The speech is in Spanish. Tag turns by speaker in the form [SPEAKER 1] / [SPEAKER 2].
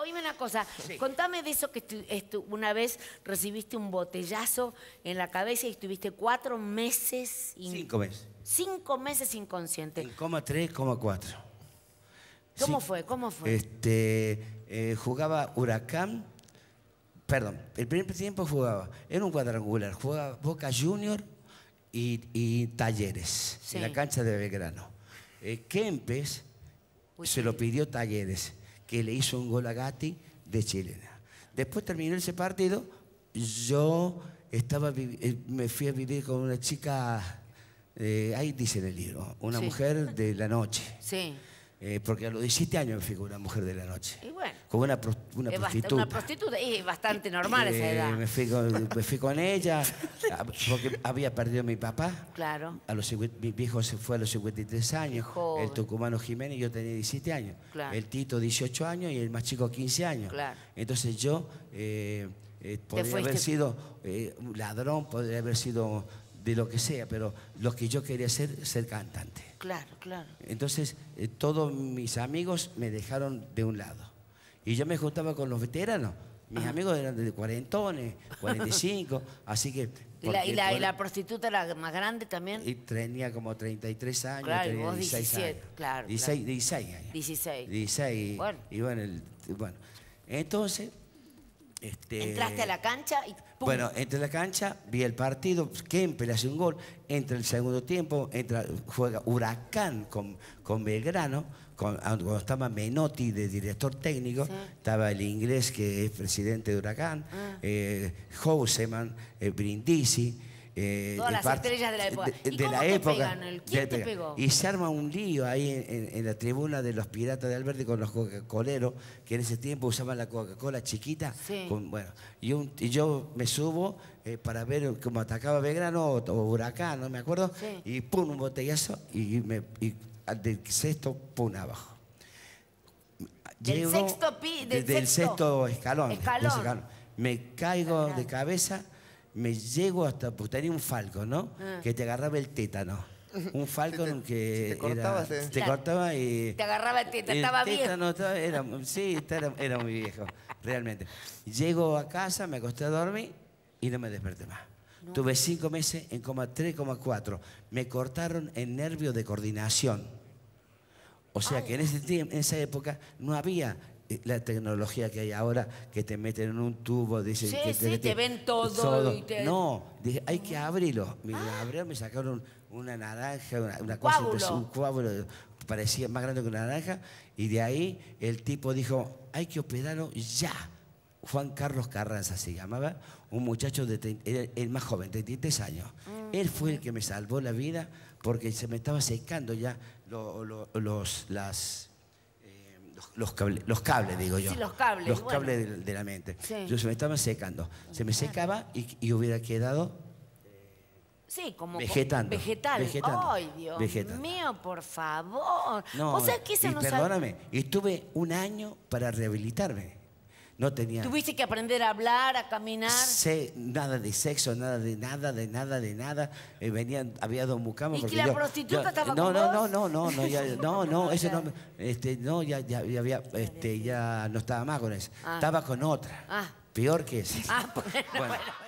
[SPEAKER 1] oíme una cosa. Contame de eso que una vez recibiste un botellazo en la cabeza y estuviste cuatro meses...
[SPEAKER 2] Cinco meses.
[SPEAKER 1] Cinco meses inconsciente. En
[SPEAKER 2] coma tres, coma cuatro.
[SPEAKER 1] ¿Cómo fue? ¿Cómo fue?
[SPEAKER 2] Este, eh, jugaba Huracán, perdón, el primer tiempo jugaba, era un cuadrangular, jugaba Boca Junior y, Talleres, en la cancha de Belgrano. Eh, Kempes se lo pidió Talleres que le hizo un gol a Gatti de chilena. Después terminó ese partido, yo estaba, eh, me fui a vivir con una chica, eh, ahí dice en el libro, una mujer de la noche. Sí. Eh, porque a los 17 años me fui con una mujer de la noche. como una, prostituta. Una
[SPEAKER 1] prostituta, y bastante normal eh, esa edad. Me
[SPEAKER 2] fui, con, ella, ah, porque había perdido a mi papá. Claro. A los, mi viejo se fue a los 53 años. El tucumano Jiménez, yo tenía 17 años. El Tito, 18 años, y el más chico, 15 años. Entonces yo eh, podría haber sido un ladrón, podría haber sido de lo que sea, pero lo que yo quería ser, ser cantante. Claro, claro. Entonces, eh, todos mis amigos me dejaron de un lado. Y yo me juntaba con los veteranos. Mis amigos eran de cuarentones, 45, así que... ¿Y la, y, la, y la,
[SPEAKER 1] prostituta era más grande también?
[SPEAKER 2] Y tenía como 33 años, tenía 16 años. Claro, 16, claro. 16 años. 16. 16. Bueno. Y bueno, el, bueno. entonces este, Entraste a la
[SPEAKER 1] cancha y ¡pum! Bueno,
[SPEAKER 2] entré a la cancha, vi el partido, Kempe le hace un gol, entra el segundo tiempo, entra, juega Huracán con, con Belgrano, ah, cuando estaba Menotti de director técnico, estaba el inglés que es presidente de Huracán, ah. Eh, Houseman, eh, Brindisi. Eh, Todas las estrellas de la época. De, ¿Y la época. pegó? Y se arma un lío ahí en, la tribuna de los piratas de Alberti con los Coca-Coleros, que en ese tiempo usaban la Coca-Cola chiquita. bueno, y, yo me subo eh, para ver cómo atacaba Belgrano o, Huracán, no me acuerdo, y pum, un botellazo y, me, del sexto, pum, abajo.
[SPEAKER 1] del, sexto escalón.
[SPEAKER 2] Me caigo de cabeza me llego hasta, pues tenía un falco, ¿no? Ah. Que te agarraba el tétano. Un falco que. Te cortaba, y. Te
[SPEAKER 1] agarraba el tétano, estaba bien.
[SPEAKER 2] Era, sí, era, muy viejo, realmente. Llego a casa, me acosté a dormir y no me desperté más. Tuve cinco meses en coma 3,4. Me cortaron el nervio de coordinación. O sea que en, ese, en esa época no había eh, la tecnología que hay ahora, que te meten en un tubo, dicen sí, que te, sí, te, ven todo. Y te... No, dije, hay que abrirlo. Me ah. abrieron, me sacaron una naranja, una, cosa, de un coágulo, parecía más grande que una naranja, y de ahí el tipo dijo, hay que operarlo ya. Juan Carlos Carranza se llamaba, un muchacho de el más joven, de 33 años. Mm, Él fue el que me salvó la vida porque se me estaba secando ya los, las los, cables los cables, digo yo. los
[SPEAKER 1] cables. Los cables
[SPEAKER 2] de, la mente. Yo se me estaba secando. Se me secaba y, hubiera quedado
[SPEAKER 1] eh, vegetando. Vegetal. Dios mío, por favor. No, que perdóname,
[SPEAKER 2] estuve un año para rehabilitarme. No tenía.
[SPEAKER 1] Tuviste que aprender a hablar, a caminar.
[SPEAKER 2] Sé nada de sexo, nada de nada, de nada, de nada. Eh, venían, había dos mucamas... ¿Y que la prostituta estaba no, con no, vos? no, no, no, no, ya, no, no, eso no, este, no, ya, ya, había, este, ya no estaba más con eso. Ah. Estaba con otra. Ah. Peor que esa. Ah,